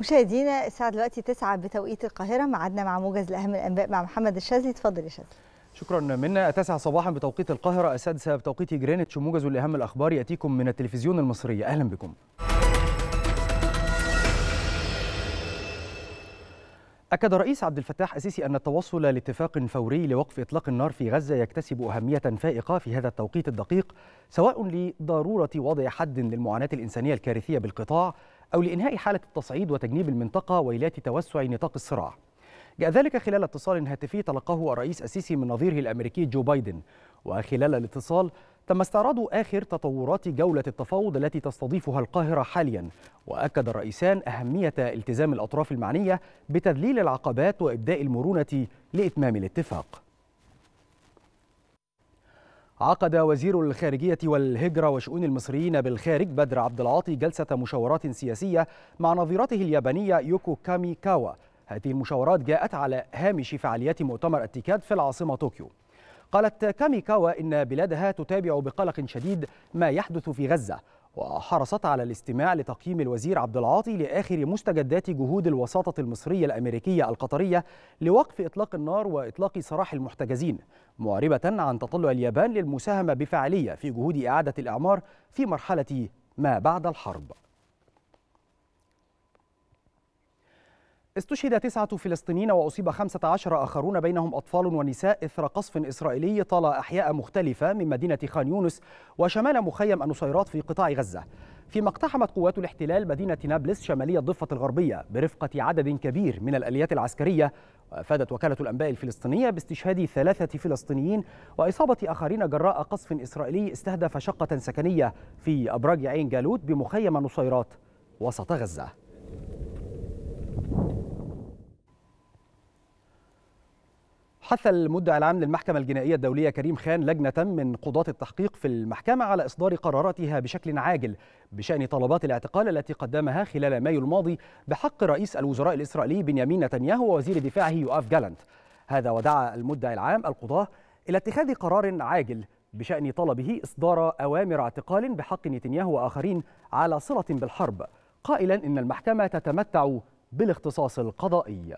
مشاهدينا الساعة دلوقتي 9 بتوقيت القاهرة معدنا مع موجز لأهم الأنباء مع محمد الشاذلي اتفضل يا شاذلي شكرا منا التاسعة صباحا بتوقيت القاهرة السادسة بتوقيت جرينتش موجز لأهم الأخبار يأتيكم من التلفزيون المصري أهلا بكم أكد الرئيس عبد الفتاح السيسي أن التوصل لاتفاق فوري لوقف إطلاق النار في غزة يكتسب أهمية فائقة في هذا التوقيت الدقيق سواء لضرورة وضع حد للمعاناة الإنسانية الكارثية بالقطاع أو لإنهاء حالة التصعيد وتجنيب المنطقة ويلات توسع نطاق الصراع جاء ذلك خلال اتصال هاتفي تلقاه الرئيس السيسي من نظيره الأمريكي جو بايدن وخلال الاتصال تم استعراض آخر تطورات جولة التفاوض التي تستضيفها القاهرة حاليا وأكد الرئيسان أهمية التزام الأطراف المعنية بتذليل العقبات وإبداء المرونة لإتمام الاتفاق عقد وزير الخارجية والهجرة وشؤون المصريين بالخارج بدر عبد العاطي جلسة مشاورات سياسية مع نظيرته اليابانية يوكو كامي كاوا هذه المشاورات جاءت على هامش فعاليات مؤتمر اتكاد في العاصمة طوكيو قالت كامي كاوا إن بلادها تتابع بقلق شديد ما يحدث في غزة وحرصت على الاستماع لتقييم الوزير عبد العاطي لاخر مستجدات جهود الوساطه المصريه الامريكيه القطريه لوقف اطلاق النار واطلاق سراح المحتجزين معربه عن تطلع اليابان للمساهمه بفعاليه في جهود اعاده الاعمار في مرحله ما بعد الحرب استشهد تسعة فلسطينيين وأصيب خمسة عشر آخرون بينهم أطفال ونساء إثر قصف إسرائيلي طال أحياء مختلفة من مدينة خان يونس وشمال مخيم النصيرات في قطاع غزة فيما اقتحمت قوات الاحتلال مدينة نابلس شمالية الضفة الغربية برفقة عدد كبير من الأليات العسكرية وأفادت وكالة الأنباء الفلسطينية باستشهاد ثلاثة فلسطينيين وإصابة آخرين جراء قصف إسرائيلي استهدف شقة سكنية في أبراج عين جالوت بمخيم النصيرات وسط غزة حث المدعي العام للمحكمة الجنائية الدولية كريم خان لجنة من قضاة التحقيق في المحكمة على إصدار قراراتها بشكل عاجل بشأن طلبات الاعتقال التي قدمها خلال مايو الماضي بحق رئيس الوزراء الإسرائيلي بنيامين نتنياهو ووزير دفاعه يؤاف جالانت هذا ودعا المدعي العام القضاة إلى اتخاذ قرار عاجل بشأن طلبه إصدار أوامر اعتقال بحق نتنياهو وآخرين على صلة بالحرب قائلا إن المحكمة تتمتع بالاختصاص القضائي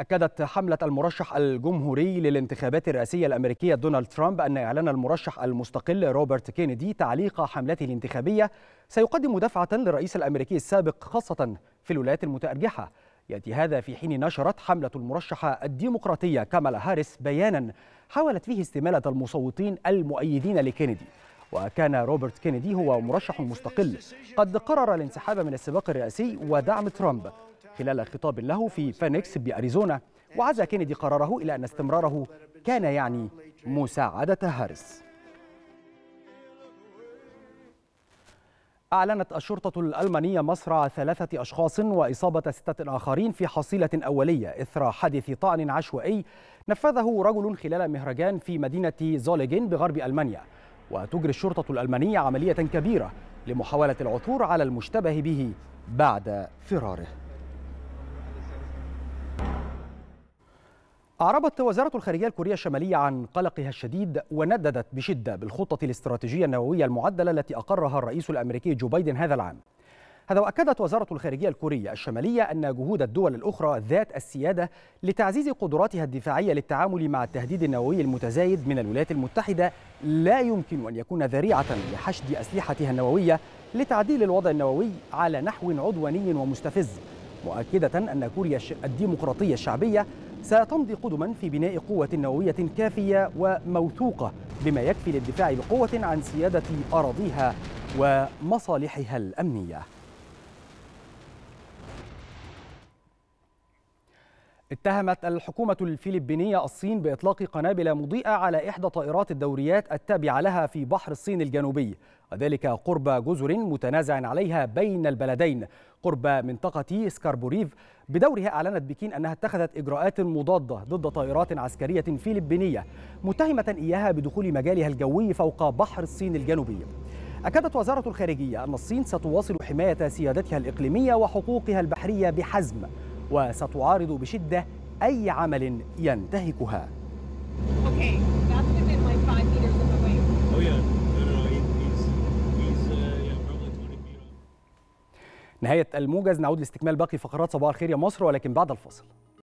أكدت حملة المرشح الجمهوري للانتخابات الرئاسية الأمريكية دونالد ترامب أن إعلان المرشح المستقل روبرت كينيدي تعليق حملته الانتخابية سيقدم دفعة للرئيس الأمريكي السابق خاصة في الولايات المتأرجحة يأتي هذا في حين نشرت حملة المرشحة الديمقراطية كامالا هاريس بيانا حاولت فيه استمالة المصوتين المؤيدين لكينيدي وكان روبرت كينيدي هو مرشح مستقل قد قرر الانسحاب من السباق الرئاسي ودعم ترامب خلال خطاب له في فينيكس بأريزونا وعزى كينيدي قراره إلى أن استمراره كان يعني مساعدة هارس أعلنت الشرطة الألمانية مصرع ثلاثة أشخاص وإصابة ستة آخرين في حصيلة أولية إثر حادث طعن عشوائي نفذه رجل خلال مهرجان في مدينة زوليجين بغرب ألمانيا وتجري الشرطة الألمانية عملية كبيرة لمحاولة العثور على المشتبه به بعد فراره أعربت وزارة الخارجية الكورية الشمالية عن قلقها الشديد ونددت بشدة بالخطة الاستراتيجية النووية المعدلة التي أقرها الرئيس الأمريكي جو بايدن هذا العام هذا وأكدت وزارة الخارجية الكورية الشمالية أن جهود الدول الأخرى ذات السيادة لتعزيز قدراتها الدفاعية للتعامل مع التهديد النووي المتزايد من الولايات المتحدة لا يمكن أن يكون ذريعة لحشد أسلحتها النووية لتعديل الوضع النووي على نحو عدواني ومستفز مؤكدة أن كوريا الديمقراطية الشعبية ستمضي قدما في بناء قوة نووية كافية وموثوقة بما يكفي للدفاع بقوة عن سيادة أراضيها ومصالحها الأمنية اتهمت الحكومة الفلبينية الصين بإطلاق قنابل مضيئة على إحدى طائرات الدوريات التابعة لها في بحر الصين الجنوبي وذلك قرب جزر متنازع عليها بين البلدين قرب منطقة سكاربوريف بدورها أعلنت بكين أنها اتخذت إجراءات مضادة ضد طائرات عسكرية فلبينية متهمة إياها بدخول مجالها الجوي فوق بحر الصين الجنوبي أكدت وزارة الخارجية أن الصين ستواصل حماية سيادتها الإقليمية وحقوقها البحرية بحزم وستعارض بشدة أي عمل ينتهكها نهاية الموجز نعود لاستكمال باقي فقرات صباح الخير يا مصر ولكن بعد الفاصل